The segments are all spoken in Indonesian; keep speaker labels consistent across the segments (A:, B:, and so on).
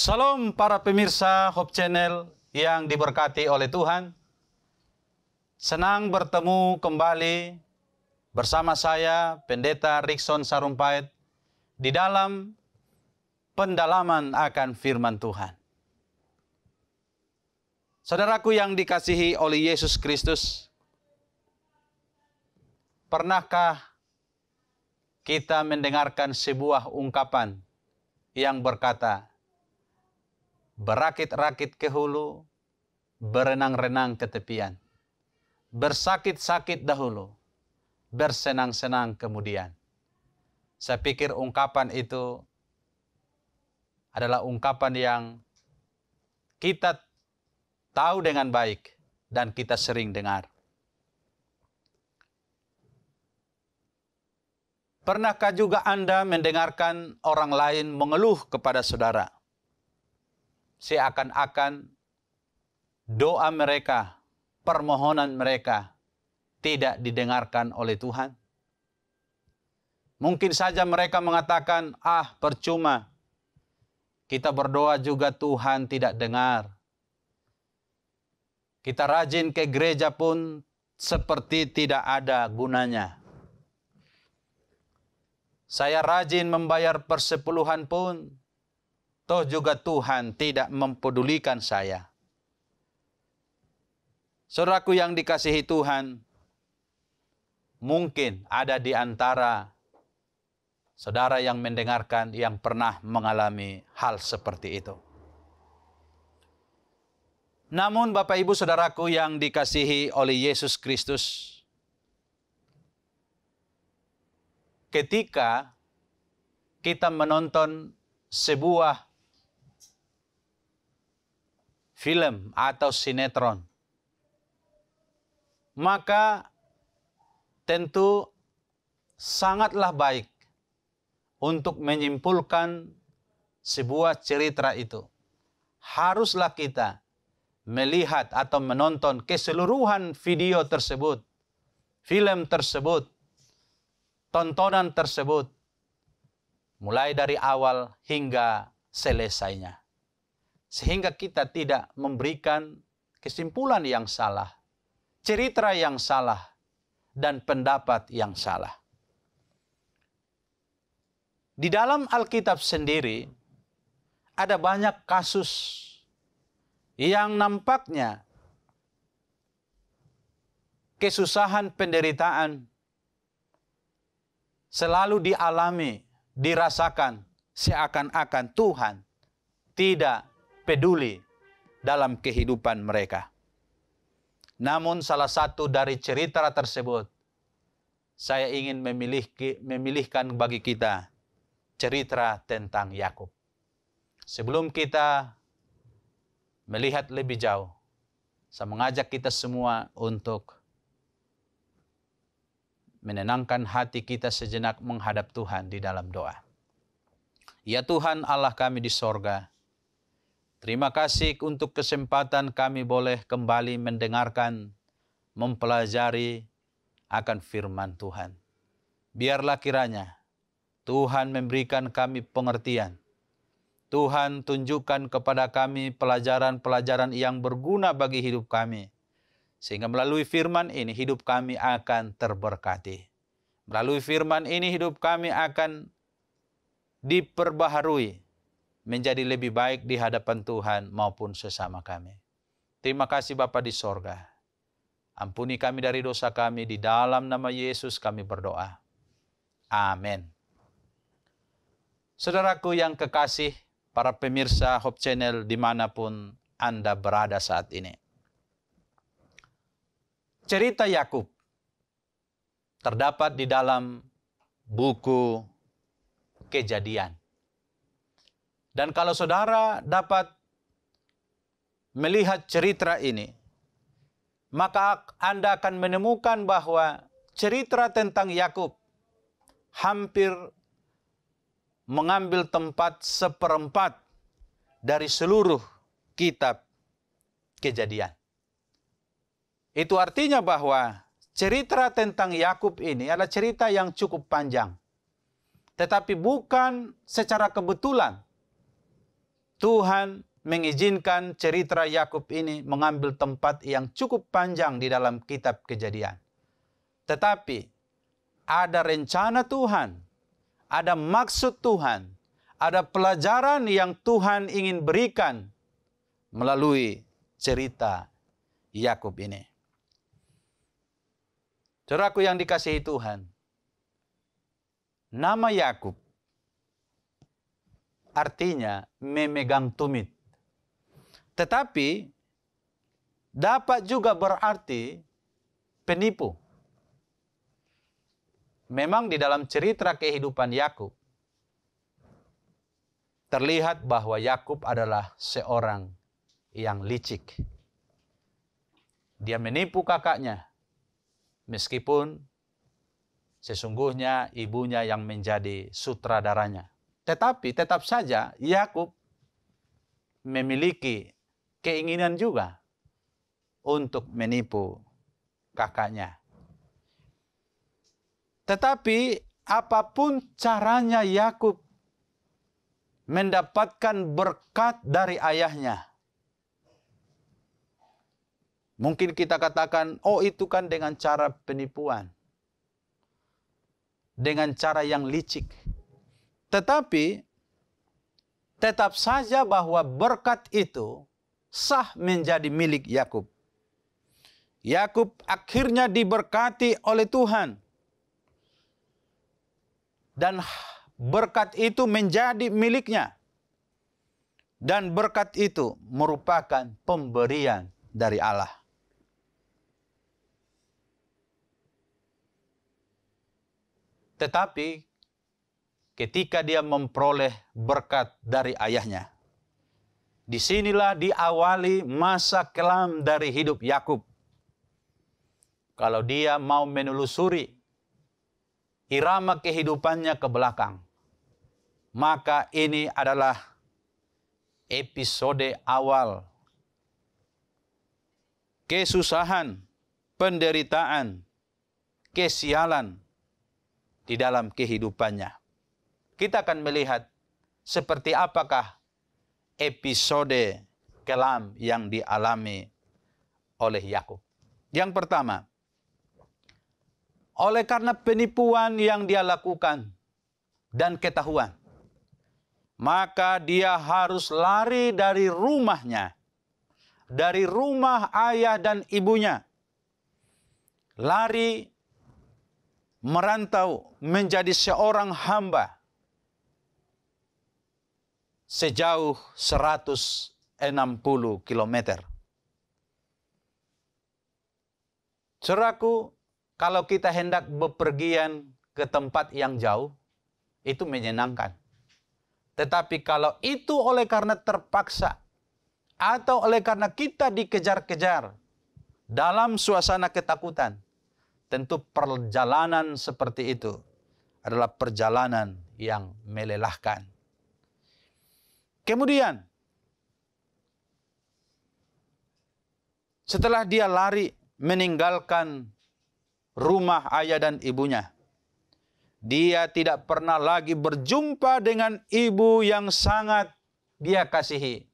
A: Salam para pemirsa Hope Channel yang diberkati oleh Tuhan. Senang bertemu kembali bersama saya Pendeta Rickson Sarumpait di dalam pendalaman akan firman Tuhan. Saudaraku yang dikasihi oleh Yesus Kristus, pernahkah kita mendengarkan sebuah ungkapan yang berkata, berakit-rakit ke hulu, berenang-renang ke tepian, bersakit-sakit dahulu, bersenang-senang kemudian. Saya pikir ungkapan itu adalah ungkapan yang kita tahu dengan baik dan kita sering dengar. Pernahkah juga Anda mendengarkan orang lain mengeluh kepada saudara? seakan-akan doa mereka, permohonan mereka tidak didengarkan oleh Tuhan. Mungkin saja mereka mengatakan, "Ah, percuma. Kita berdoa juga Tuhan tidak dengar. Kita rajin ke gereja pun seperti tidak ada gunanya." Saya rajin membayar persepuluhan pun Toh juga Tuhan tidak mempedulikan saya. Saudaraku yang dikasihi Tuhan, mungkin ada di antara saudara yang mendengarkan yang pernah mengalami hal seperti itu. Namun Bapak Ibu Saudaraku yang dikasihi oleh Yesus Kristus, ketika kita menonton sebuah film atau sinetron, maka tentu sangatlah baik untuk menyimpulkan sebuah cerita itu. Haruslah kita melihat atau menonton keseluruhan video tersebut, film tersebut, tontonan tersebut, mulai dari awal hingga selesainya sehingga kita tidak memberikan kesimpulan yang salah, cerita yang salah, dan pendapat yang salah. Di dalam Alkitab sendiri ada banyak kasus yang nampaknya kesusahan penderitaan selalu dialami, dirasakan seakan-akan Tuhan tidak peduli dalam kehidupan mereka. Namun salah satu dari cerita tersebut, saya ingin memilih, memilihkan bagi kita cerita tentang Yakub. Sebelum kita melihat lebih jauh, saya mengajak kita semua untuk menenangkan hati kita sejenak menghadap Tuhan di dalam doa. Ya Tuhan Allah kami di sorga, Terima kasih untuk kesempatan kami boleh kembali mendengarkan, mempelajari akan firman Tuhan. Biarlah kiranya Tuhan memberikan kami pengertian. Tuhan tunjukkan kepada kami pelajaran-pelajaran yang berguna bagi hidup kami. Sehingga melalui firman ini hidup kami akan terberkati. Melalui firman ini hidup kami akan diperbaharui menjadi lebih baik di hadapan Tuhan maupun sesama kami. Terima kasih Bapa di sorga. Ampuni kami dari dosa kami, di dalam nama Yesus kami berdoa. Amin. Saudaraku yang kekasih, para pemirsa Hope Channel dimanapun Anda berada saat ini. Cerita Yakub terdapat di dalam buku kejadian. Dan kalau saudara dapat melihat cerita ini, maka Anda akan menemukan bahwa cerita tentang Yakub hampir mengambil tempat seperempat dari seluruh kitab kejadian. Itu artinya bahwa cerita tentang Yakub ini adalah cerita yang cukup panjang. Tetapi bukan secara kebetulan Tuhan mengizinkan cerita Yakub ini mengambil tempat yang cukup panjang di dalam kitab Kejadian. Tetapi ada rencana Tuhan, ada maksud Tuhan, ada pelajaran yang Tuhan ingin berikan melalui cerita Yakub ini. Saudaraku yang dikasihi Tuhan, nama Yakub artinya memegang tumit. Tetapi dapat juga berarti penipu. Memang di dalam cerita kehidupan Yakub terlihat bahwa Yakub adalah seorang yang licik. Dia menipu kakaknya meskipun sesungguhnya ibunya yang menjadi sutradaranya. Tetapi tetap saja Yakub memiliki keinginan juga untuk menipu kakaknya. Tetapi apapun caranya Yakub mendapatkan berkat dari ayahnya. Mungkin kita katakan, oh itu kan dengan cara penipuan. Dengan cara yang licik. Tetapi tetap saja bahwa berkat itu sah menjadi milik Yakub. Yakub akhirnya diberkati oleh Tuhan. Dan berkat itu menjadi miliknya. Dan berkat itu merupakan pemberian dari Allah. Tetapi ketika dia memperoleh berkat dari ayahnya. Disinilah diawali masa kelam dari hidup Yakub. Kalau dia mau menelusuri irama kehidupannya ke belakang, maka ini adalah episode awal kesusahan, penderitaan, kesialan di dalam kehidupannya kita akan melihat seperti apakah episode kelam yang dialami oleh Yakub. Yang pertama, oleh karena penipuan yang dia lakukan dan ketahuan, maka dia harus lari dari rumahnya, dari rumah ayah dan ibunya, lari merantau menjadi seorang hamba sejauh 160 km. Seraku, kalau kita hendak bepergian ke tempat yang jauh, itu menyenangkan. Tetapi kalau itu oleh karena terpaksa, atau oleh karena kita dikejar-kejar dalam suasana ketakutan, tentu perjalanan seperti itu adalah perjalanan yang melelahkan. Kemudian, setelah dia lari meninggalkan rumah ayah dan ibunya, dia tidak pernah lagi berjumpa dengan ibu yang sangat dia kasihi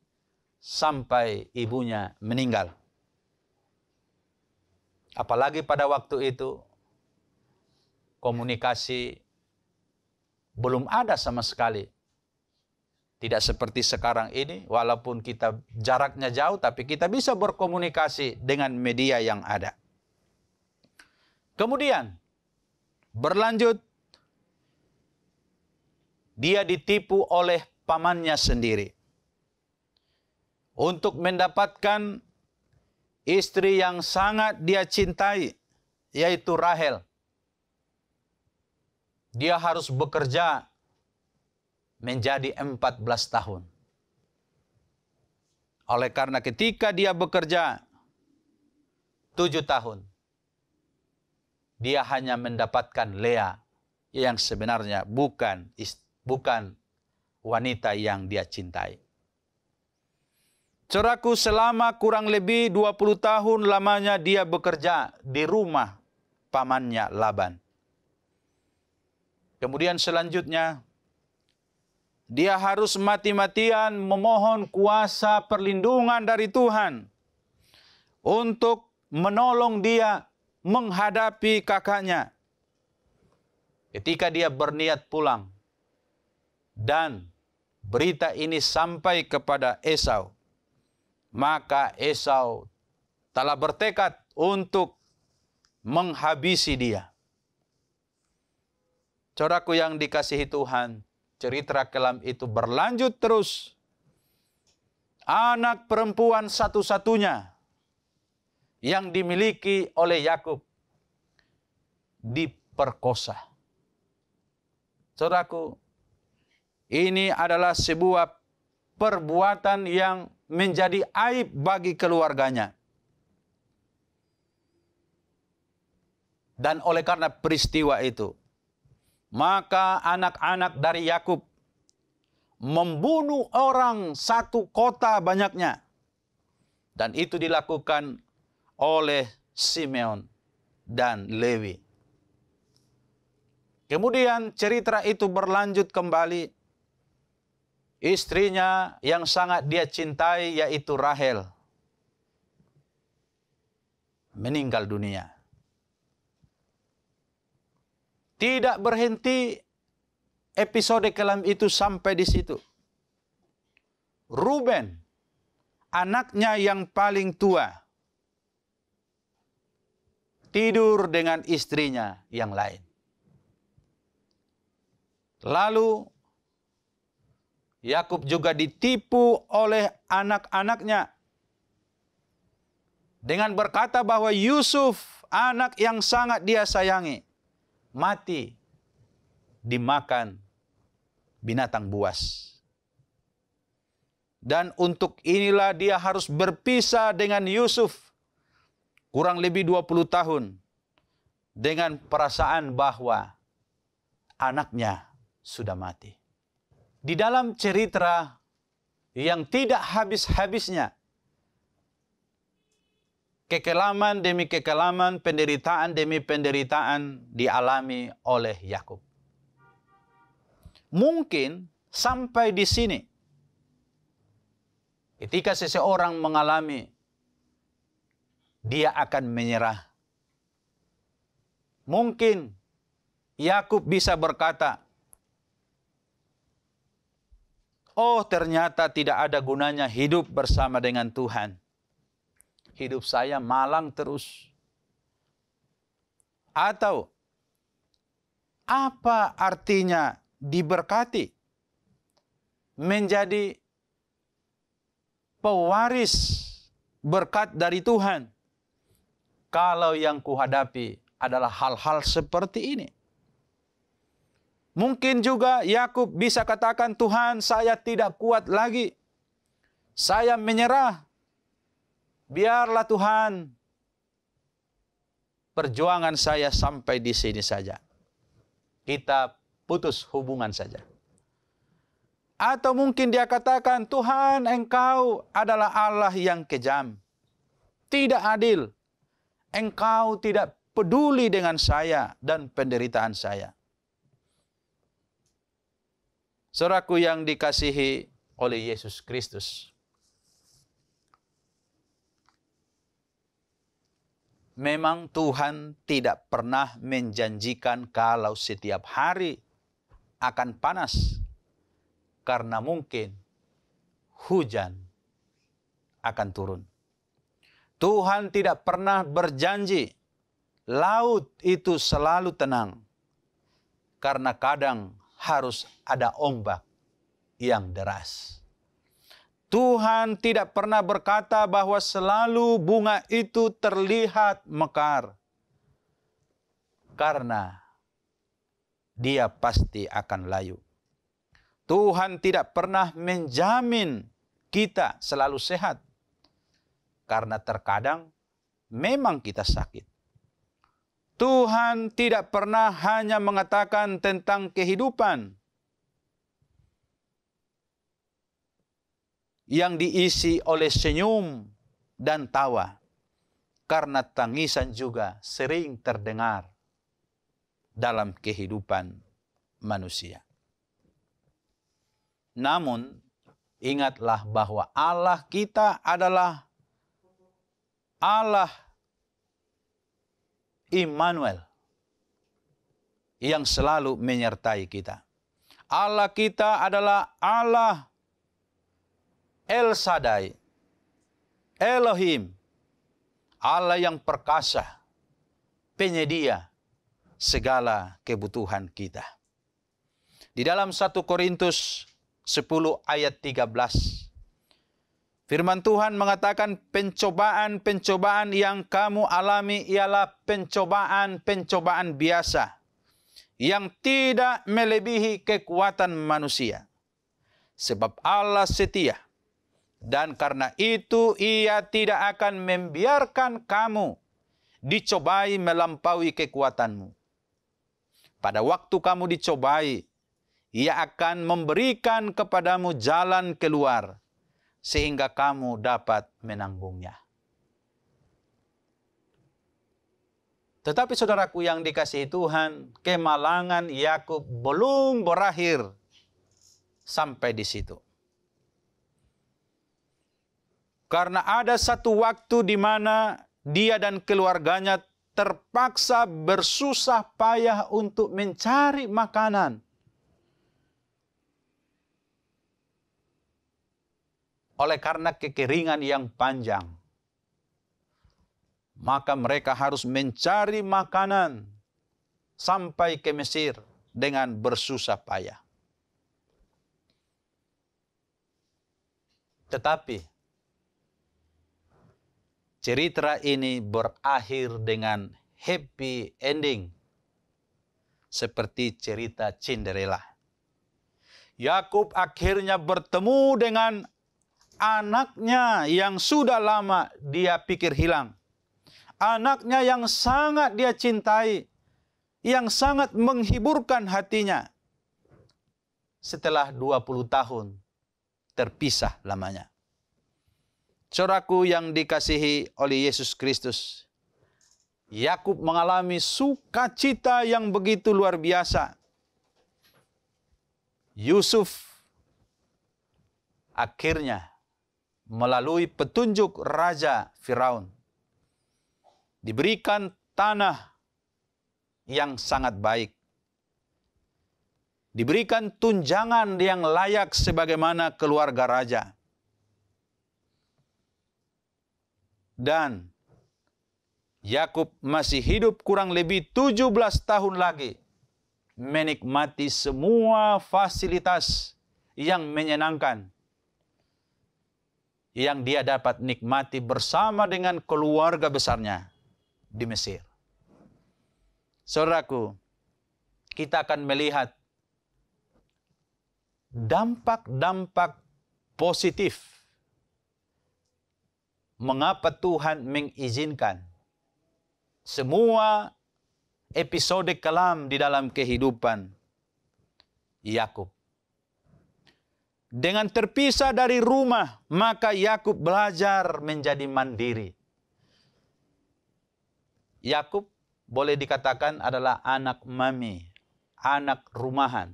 A: sampai ibunya meninggal. Apalagi pada waktu itu komunikasi belum ada sama sekali tidak seperti sekarang ini, walaupun kita jaraknya jauh, tapi kita bisa berkomunikasi dengan media yang ada. Kemudian, berlanjut, dia ditipu oleh pamannya sendiri untuk mendapatkan istri yang sangat dia cintai, yaitu Rahel. Dia harus bekerja menjadi 14 tahun. Oleh karena ketika dia bekerja tujuh tahun, dia hanya mendapatkan Lea yang sebenarnya bukan bukan wanita yang dia cintai. Ceraku selama kurang lebih 20 tahun lamanya dia bekerja di rumah pamannya Laban. Kemudian selanjutnya dia harus mati-matian memohon kuasa perlindungan dari Tuhan untuk menolong dia menghadapi kakaknya. Ketika dia berniat pulang dan berita ini sampai kepada Esau, maka Esau telah bertekad untuk menghabisi dia. Coraku yang dikasihi Tuhan, cerita kelam itu berlanjut terus. Anak perempuan satu-satunya yang dimiliki oleh Yakub diperkosa. Saudaraku, ini adalah sebuah perbuatan yang menjadi aib bagi keluarganya. Dan oleh karena peristiwa itu, maka anak-anak dari Yakub membunuh orang satu kota banyaknya. Dan itu dilakukan oleh Simeon dan Lewi. Kemudian cerita itu berlanjut kembali. Istrinya yang sangat dia cintai yaitu Rahel meninggal dunia. Tidak berhenti episode kelam itu sampai di situ. Ruben, anaknya yang paling tua, tidur dengan istrinya yang lain. Lalu Yakub juga ditipu oleh anak-anaknya dengan berkata bahwa Yusuf anak yang sangat dia sayangi mati dimakan binatang buas. Dan untuk inilah dia harus berpisah dengan Yusuf kurang lebih 20 tahun dengan perasaan bahwa anaknya sudah mati. Di dalam cerita yang tidak habis-habisnya Kekelaman demi kekelaman, penderitaan demi penderitaan dialami oleh Yakub. Mungkin sampai di sini, ketika seseorang mengalami, dia akan menyerah. Mungkin Yakub bisa berkata, "Oh, ternyata tidak ada gunanya hidup bersama dengan Tuhan." hidup saya malang terus. Atau apa artinya diberkati? Menjadi pewaris berkat dari Tuhan. Kalau yang kuhadapi adalah hal-hal seperti ini. Mungkin juga Yakub bisa katakan, "Tuhan, saya tidak kuat lagi. Saya menyerah biarlah Tuhan perjuangan saya sampai di sini saja. Kita putus hubungan saja. Atau mungkin dia katakan, Tuhan engkau adalah Allah yang kejam. Tidak adil. Engkau tidak peduli dengan saya dan penderitaan saya. seraku yang dikasihi oleh Yesus Kristus. memang Tuhan tidak pernah menjanjikan kalau setiap hari akan panas, karena mungkin hujan akan turun. Tuhan tidak pernah berjanji laut itu selalu tenang, karena kadang harus ada ombak yang deras. Tuhan tidak pernah berkata bahwa selalu bunga itu terlihat mekar. Karena dia pasti akan layu. Tuhan tidak pernah menjamin kita selalu sehat. Karena terkadang memang kita sakit. Tuhan tidak pernah hanya mengatakan tentang kehidupan, yang diisi oleh senyum dan tawa. Karena tangisan juga sering terdengar dalam kehidupan manusia. Namun, ingatlah bahwa Allah kita adalah Allah Immanuel yang selalu menyertai kita. Allah kita adalah Allah El Sadai, Elohim, Allah yang perkasa, penyedia segala kebutuhan kita. Di dalam 1 Korintus 10 ayat 13, firman Tuhan mengatakan pencobaan-pencobaan yang kamu alami ialah pencobaan-pencobaan biasa yang tidak melebihi kekuatan manusia. Sebab Allah setia dan karena itu ia tidak akan membiarkan kamu dicobai melampaui kekuatanmu. Pada waktu kamu dicobai, ia akan memberikan kepadamu jalan keluar sehingga kamu dapat menanggungnya. Tetapi saudaraku yang dikasihi Tuhan, kemalangan Yakub belum berakhir sampai di situ. Karena ada satu waktu di mana dia dan keluarganya terpaksa bersusah payah untuk mencari makanan. Oleh karena kekeringan yang panjang, maka mereka harus mencari makanan sampai ke Mesir dengan bersusah payah. Tetapi cerita ini berakhir dengan happy ending. Seperti cerita Cinderella. Yakub akhirnya bertemu dengan anaknya yang sudah lama dia pikir hilang. Anaknya yang sangat dia cintai, yang sangat menghiburkan hatinya. Setelah 20 tahun terpisah lamanya. Saudaraku yang dikasihi oleh Yesus Kristus. Yakub mengalami sukacita yang begitu luar biasa. Yusuf akhirnya melalui petunjuk Raja Firaun diberikan tanah yang sangat baik. Diberikan tunjangan yang layak sebagaimana keluarga raja. dan Yakub masih hidup kurang lebih 17 tahun lagi menikmati semua fasilitas yang menyenangkan yang dia dapat nikmati bersama dengan keluarga besarnya di Mesir. Saudaraku, kita akan melihat dampak-dampak positif mengapa Tuhan mengizinkan semua episode kelam di dalam kehidupan Yakub. Dengan terpisah dari rumah, maka Yakub belajar menjadi mandiri. Yakub boleh dikatakan adalah anak mami, anak rumahan.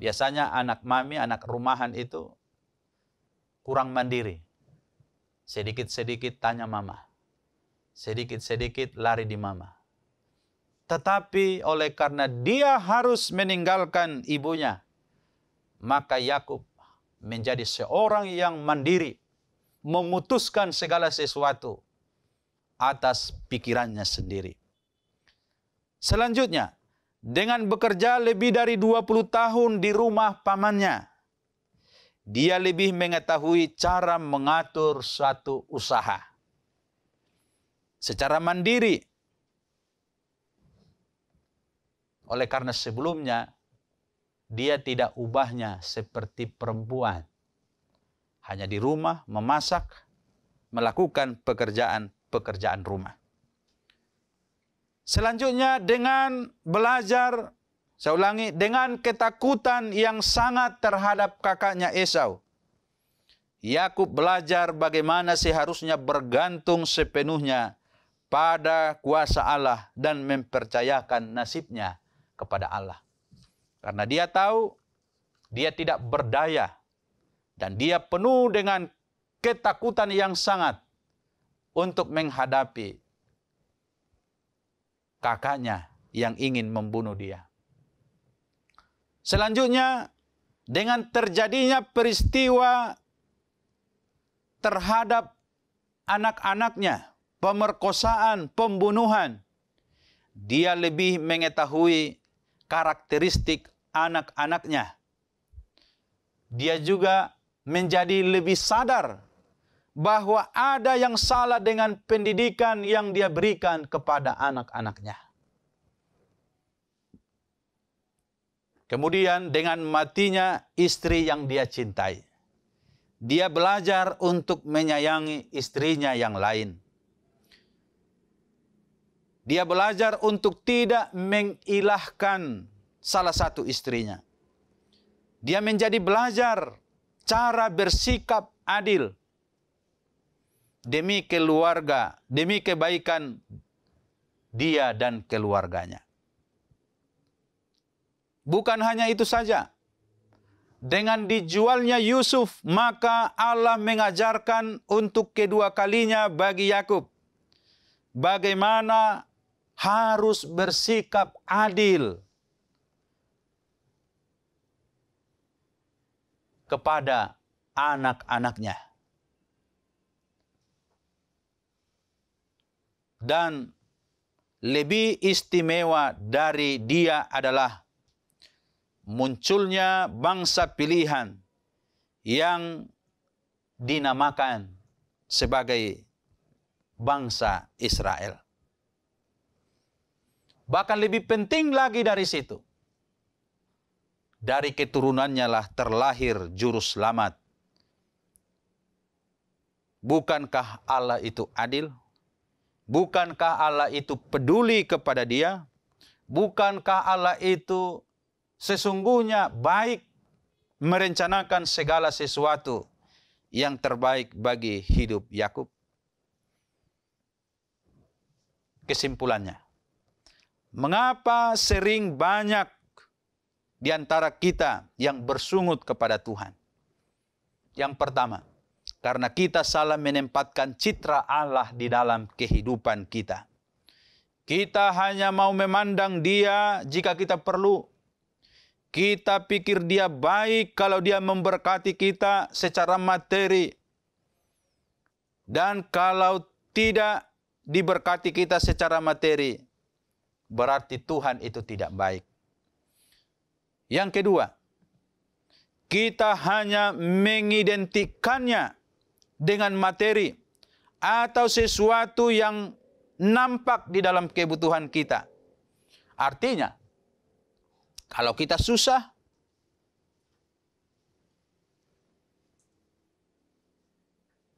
A: Biasanya anak mami, anak rumahan itu kurang mandiri Sedikit-sedikit tanya mama. Sedikit-sedikit lari di mama. Tetapi oleh karena dia harus meninggalkan ibunya, maka Yakub menjadi seorang yang mandiri, memutuskan segala sesuatu atas pikirannya sendiri. Selanjutnya, dengan bekerja lebih dari 20 tahun di rumah pamannya, dia lebih mengetahui cara mengatur suatu usaha secara mandiri. Oleh karena sebelumnya dia tidak ubahnya seperti perempuan. Hanya di rumah memasak, melakukan pekerjaan-pekerjaan rumah. Selanjutnya dengan belajar saya ulangi, dengan ketakutan yang sangat terhadap kakaknya Esau. Yakub belajar bagaimana seharusnya bergantung sepenuhnya pada kuasa Allah dan mempercayakan nasibnya kepada Allah. Karena dia tahu dia tidak berdaya dan dia penuh dengan ketakutan yang sangat untuk menghadapi kakaknya yang ingin membunuh dia. Selanjutnya, dengan terjadinya peristiwa terhadap anak-anaknya, pemerkosaan, pembunuhan, dia lebih mengetahui karakteristik anak-anaknya. Dia juga menjadi lebih sadar bahwa ada yang salah dengan pendidikan yang dia berikan kepada anak-anaknya. Kemudian dengan matinya istri yang dia cintai. Dia belajar untuk menyayangi istrinya yang lain. Dia belajar untuk tidak mengilahkan salah satu istrinya. Dia menjadi belajar cara bersikap adil demi keluarga, demi kebaikan dia dan keluarganya. Bukan hanya itu saja. Dengan dijualnya Yusuf, maka Allah mengajarkan untuk kedua kalinya bagi Yakub bagaimana harus bersikap adil kepada anak-anaknya. Dan lebih istimewa dari dia adalah munculnya bangsa pilihan yang dinamakan sebagai bangsa Israel. Bahkan lebih penting lagi dari situ. Dari keturunannya lah terlahir juru selamat. Bukankah Allah itu adil? Bukankah Allah itu peduli kepada dia? Bukankah Allah itu sesungguhnya baik merencanakan segala sesuatu yang terbaik bagi hidup Yakub. Kesimpulannya, mengapa sering banyak di antara kita yang bersungut kepada Tuhan? Yang pertama, karena kita salah menempatkan citra Allah di dalam kehidupan kita. Kita hanya mau memandang Dia jika kita perlu kita pikir dia baik kalau dia memberkati kita secara materi. Dan kalau tidak diberkati kita secara materi, berarti Tuhan itu tidak baik. Yang kedua, kita hanya mengidentikannya dengan materi atau sesuatu yang nampak di dalam kebutuhan kita. Artinya, kalau kita susah,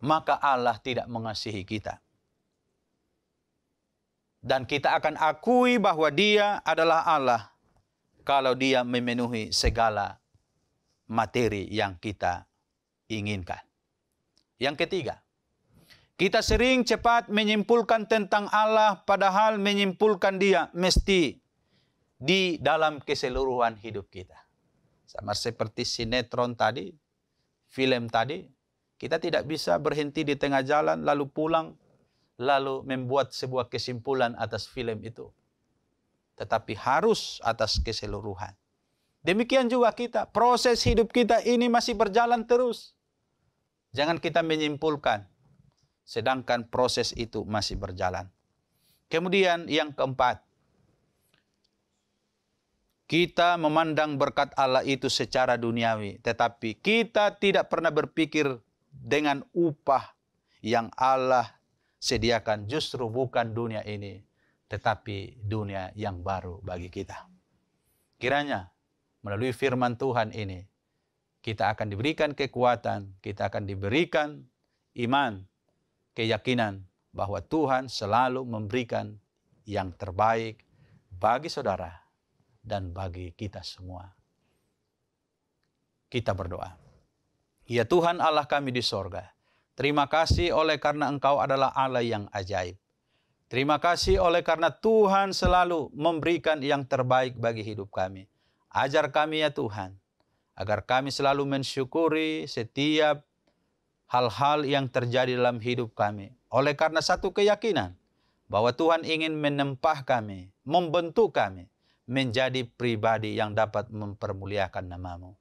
A: maka Allah tidak mengasihi kita. Dan kita akan akui bahwa Dia adalah Allah kalau Dia memenuhi segala materi yang kita inginkan. Yang ketiga, kita sering cepat menyimpulkan tentang Allah, padahal menyimpulkan Dia mesti di dalam keseluruhan hidup kita. Sama seperti sinetron tadi, film tadi, kita tidak bisa berhenti di tengah jalan lalu pulang lalu membuat sebuah kesimpulan atas film itu. Tetapi harus atas keseluruhan. Demikian juga kita, proses hidup kita ini masih berjalan terus. Jangan kita menyimpulkan, sedangkan proses itu masih berjalan. Kemudian yang keempat, kita memandang berkat Allah itu secara duniawi, tetapi kita tidak pernah berpikir dengan upah yang Allah sediakan justru bukan dunia ini, tetapi dunia yang baru bagi kita. Kiranya melalui firman Tuhan ini, kita akan diberikan kekuatan, kita akan diberikan iman, keyakinan bahwa Tuhan selalu memberikan yang terbaik bagi saudara dan bagi kita semua. Kita berdoa. Ya Tuhan Allah kami di sorga, terima kasih oleh karena Engkau adalah Allah yang ajaib. Terima kasih oleh karena Tuhan selalu memberikan yang terbaik bagi hidup kami. Ajar kami ya Tuhan, agar kami selalu mensyukuri setiap hal-hal yang terjadi dalam hidup kami. Oleh karena satu keyakinan bahwa Tuhan ingin menempah kami, membentuk kami, menjadi pribadi yang dapat mempermuliakan namamu.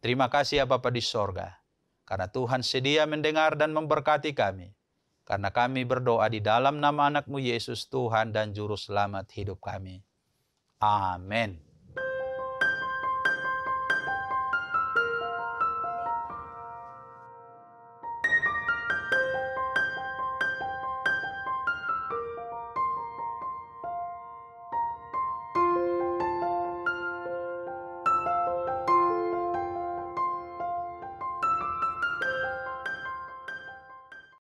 A: Terima kasih ya Bapa di sorga, karena Tuhan sedia mendengar dan memberkati kami. Karena kami berdoa di dalam nama anakmu Yesus Tuhan dan Juru Selamat hidup kami. Amin.